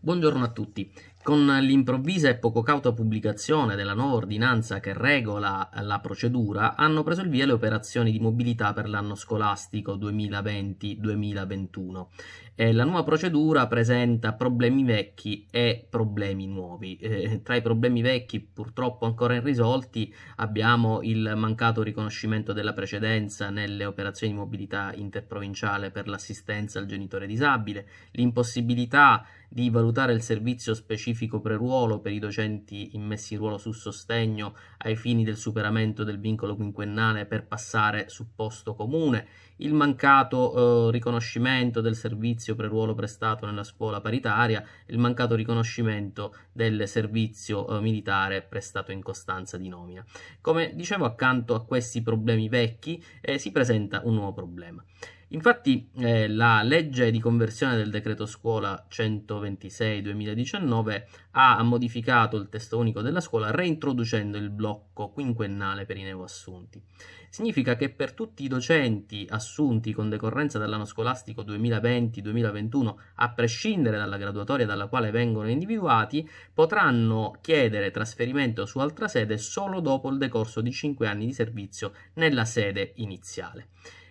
Buongiorno a tutti. Con l'improvvisa e poco cauta pubblicazione della nuova ordinanza che regola la procedura, hanno preso il via le operazioni di mobilità per l'anno scolastico 2020-2021. Eh, la nuova procedura presenta problemi vecchi e problemi nuovi. Eh, tra i problemi vecchi, purtroppo ancora irrisolti, abbiamo il mancato riconoscimento della precedenza nelle operazioni di mobilità interprovinciale per l'assistenza al genitore disabile, l'impossibilità di valutare il servizio specifico specifico preruolo per i docenti immessi in ruolo su sostegno ai fini del superamento del vincolo quinquennale per passare su posto comune, il mancato eh, riconoscimento del servizio preruolo prestato nella scuola paritaria, il mancato riconoscimento del servizio eh, militare prestato in costanza di nomina. Come dicevo, accanto a questi problemi vecchi eh, si presenta un nuovo problema. Infatti eh, la legge di conversione del decreto scuola 126-2019 ha modificato il testo unico della scuola reintroducendo il blocco quinquennale per i neoassunti. Significa che per tutti i docenti assunti con decorrenza dall'anno scolastico 2020-2021, a prescindere dalla graduatoria dalla quale vengono individuati, potranno chiedere trasferimento su altra sede solo dopo il decorso di 5 anni di servizio nella sede iniziale.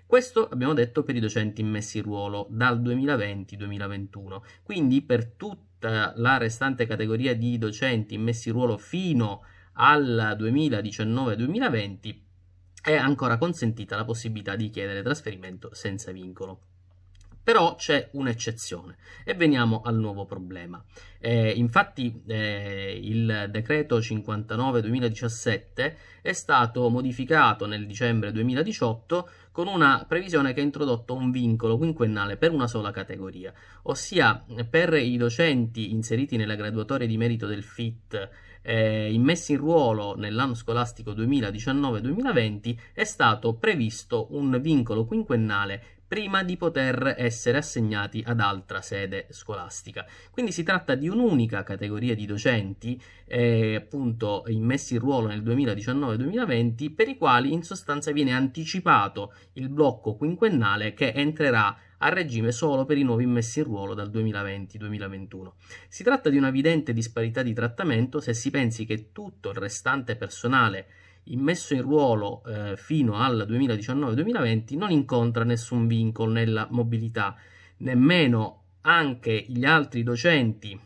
Questo abbiamo detto per i docenti immessi in ruolo dal 2020-2021, quindi per tutta la restante categoria di docenti immessi in ruolo fino al 2019-2020 è ancora consentita la possibilità di chiedere trasferimento senza vincolo. Però c'è un'eccezione e veniamo al nuovo problema. Eh, infatti eh, il decreto 59-2017 è stato modificato nel dicembre 2018 con una previsione che ha introdotto un vincolo quinquennale per una sola categoria, ossia per i docenti inseriti nella graduatoria di merito del FIT eh, immessi in ruolo nell'anno scolastico 2019-2020 è stato previsto un vincolo quinquennale prima di poter essere assegnati ad altra sede scolastica. Quindi si tratta di un'unica categoria di docenti eh, appunto immessi in ruolo nel 2019-2020 per i quali in sostanza viene anticipato il blocco quinquennale che entrerà a regime solo per i nuovi immessi in ruolo dal 2020-2021. Si tratta di una evidente disparità di trattamento se si pensi che tutto il restante personale immesso in ruolo eh, fino al 2019-2020 non incontra nessun vincolo nella mobilità, nemmeno anche gli altri docenti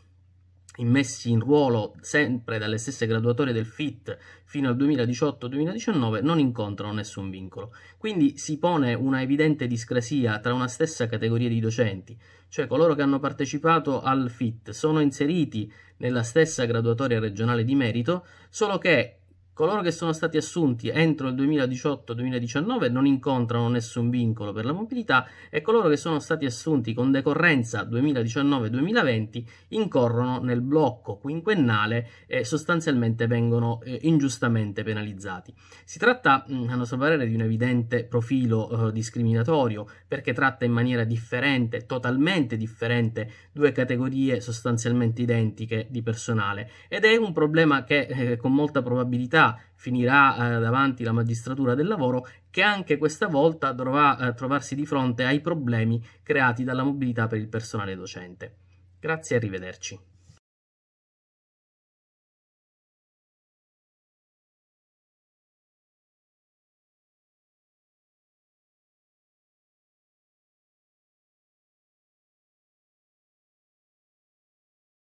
immessi in ruolo sempre dalle stesse graduatorie del FIT fino al 2018-2019 non incontrano nessun vincolo. Quindi si pone una evidente discrasia tra una stessa categoria di docenti, cioè coloro che hanno partecipato al FIT sono inseriti nella stessa graduatoria regionale di merito, solo che Coloro che sono stati assunti entro il 2018-2019 non incontrano nessun vincolo per la mobilità e coloro che sono stati assunti con decorrenza 2019-2020 incorrono nel blocco quinquennale e sostanzialmente vengono eh, ingiustamente penalizzati. Si tratta, mm, a nostro parere, di un evidente profilo eh, discriminatorio perché tratta in maniera differente, totalmente differente, due categorie sostanzialmente identiche di personale ed è un problema che eh, con molta probabilità finirà, finirà eh, davanti la magistratura del lavoro che anche questa volta dovrà eh, trovarsi di fronte ai problemi creati dalla mobilità per il personale docente. Grazie e arrivederci.